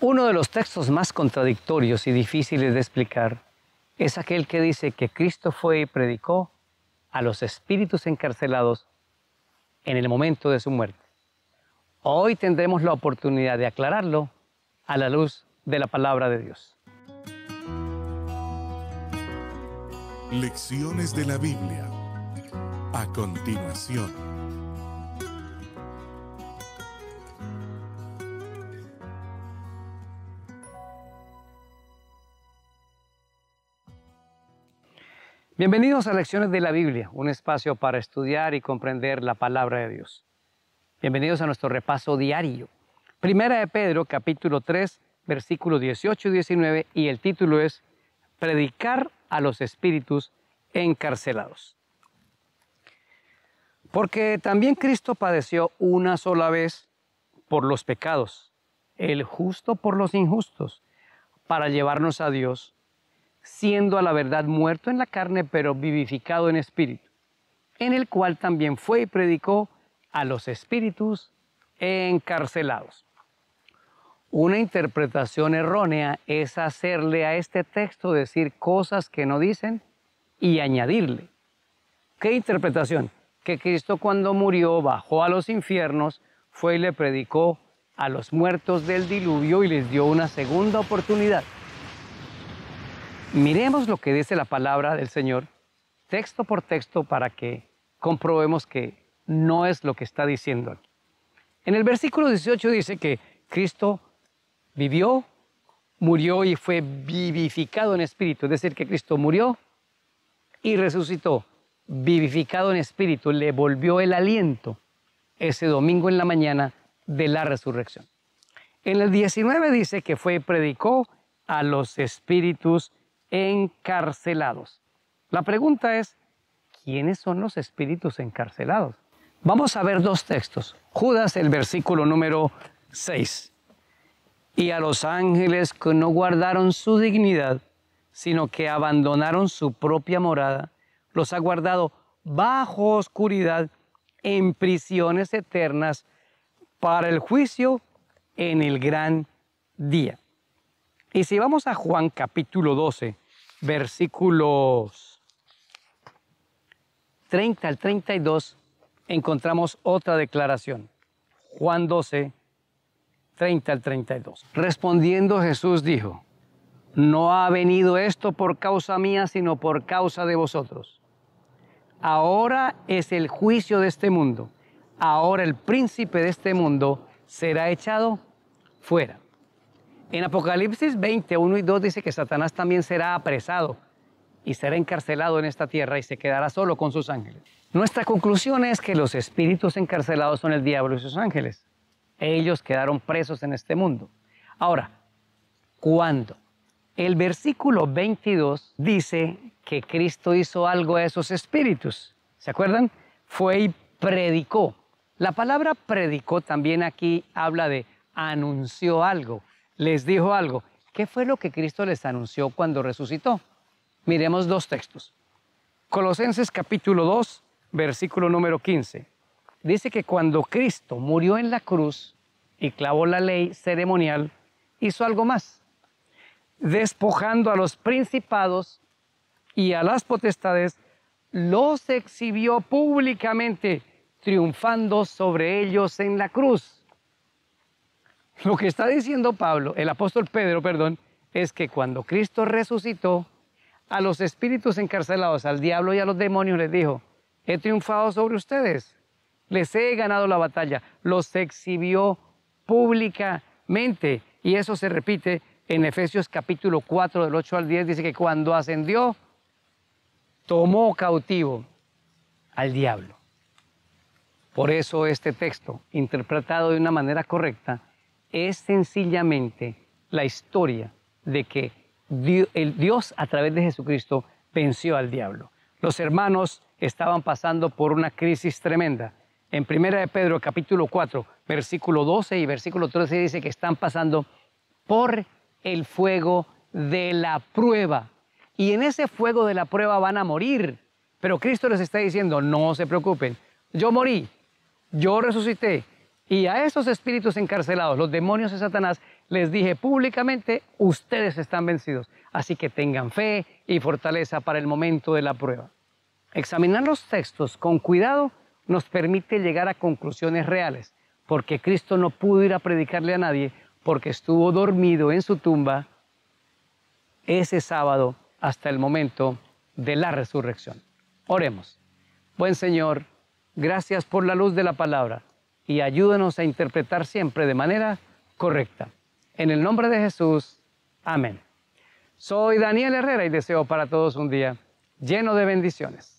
Uno de los textos más contradictorios y difíciles de explicar es aquel que dice que Cristo fue y predicó a los espíritus encarcelados en el momento de su muerte. Hoy tendremos la oportunidad de aclararlo a la luz de la palabra de Dios. Lecciones de la Biblia. A continuación. Bienvenidos a Lecciones de la Biblia, un espacio para estudiar y comprender la palabra de Dios. Bienvenidos a nuestro repaso diario. Primera de Pedro, capítulo 3, versículos 18 y 19, y el título es Predicar a los espíritus encarcelados. Porque también Cristo padeció una sola vez por los pecados, el justo por los injustos, para llevarnos a Dios, siendo a la verdad muerto en la carne, pero vivificado en espíritu, en el cual también fue y predicó a los espíritus encarcelados. Una interpretación errónea es hacerle a este texto decir cosas que no dicen y añadirle. ¿Qué interpretación? Que Cristo cuando murió bajó a los infiernos, fue y le predicó a los muertos del diluvio y les dio una segunda oportunidad. Miremos lo que dice la palabra del Señor texto por texto para que comprobemos que no es lo que está diciendo aquí. En el versículo 18 dice que Cristo vivió, murió y fue vivificado en espíritu. Es decir, que Cristo murió y resucitó, vivificado en espíritu, le volvió el aliento ese domingo en la mañana de la resurrección. En el 19 dice que fue y predicó a los espíritus encarcelados. La pregunta es, ¿quiénes son los espíritus encarcelados? Vamos a ver dos textos. Judas, el versículo número 6. Y a los ángeles que no guardaron su dignidad, sino que abandonaron su propia morada, los ha guardado bajo oscuridad en prisiones eternas para el juicio en el gran día. Y si vamos a Juan capítulo 12, versículos 30 al 32, encontramos otra declaración. Juan 12, 30 al 32. Respondiendo Jesús dijo, no ha venido esto por causa mía, sino por causa de vosotros. Ahora es el juicio de este mundo. Ahora el príncipe de este mundo será echado fuera. En Apocalipsis 20, 1 y 2 dice que Satanás también será apresado y será encarcelado en esta tierra y se quedará solo con sus ángeles. Nuestra conclusión es que los espíritus encarcelados son el diablo y sus ángeles. Ellos quedaron presos en este mundo. Ahora, ¿cuándo? El versículo 22 dice que Cristo hizo algo a esos espíritus. ¿Se acuerdan? Fue y predicó. La palabra predicó también aquí habla de anunció algo les dijo algo. ¿Qué fue lo que Cristo les anunció cuando resucitó? Miremos dos textos. Colosenses capítulo 2, versículo número 15. Dice que cuando Cristo murió en la cruz y clavó la ley ceremonial, hizo algo más, despojando a los principados y a las potestades, los exhibió públicamente, triunfando sobre ellos en la cruz. Lo que está diciendo Pablo, el apóstol Pedro, perdón, es que cuando Cristo resucitó, a los espíritus encarcelados, al diablo y a los demonios les dijo, he triunfado sobre ustedes, les he ganado la batalla, los exhibió públicamente. Y eso se repite en Efesios capítulo 4 del 8 al 10, dice que cuando ascendió, tomó cautivo al diablo. Por eso este texto, interpretado de una manera correcta, es sencillamente la historia de que Dios, el Dios a través de Jesucristo venció al diablo. Los hermanos estaban pasando por una crisis tremenda. En 1 de Pedro capítulo 4, versículo 12 y versículo 13 dice que están pasando por el fuego de la prueba. Y en ese fuego de la prueba van a morir. Pero Cristo les está diciendo, no se preocupen, yo morí, yo resucité, y a esos espíritus encarcelados, los demonios de Satanás, les dije públicamente, ustedes están vencidos. Así que tengan fe y fortaleza para el momento de la prueba. Examinar los textos con cuidado nos permite llegar a conclusiones reales, porque Cristo no pudo ir a predicarle a nadie porque estuvo dormido en su tumba ese sábado hasta el momento de la resurrección. Oremos. Buen Señor, gracias por la luz de la palabra y ayúdenos a interpretar siempre de manera correcta. En el nombre de Jesús, amén. Soy Daniel Herrera y deseo para todos un día lleno de bendiciones.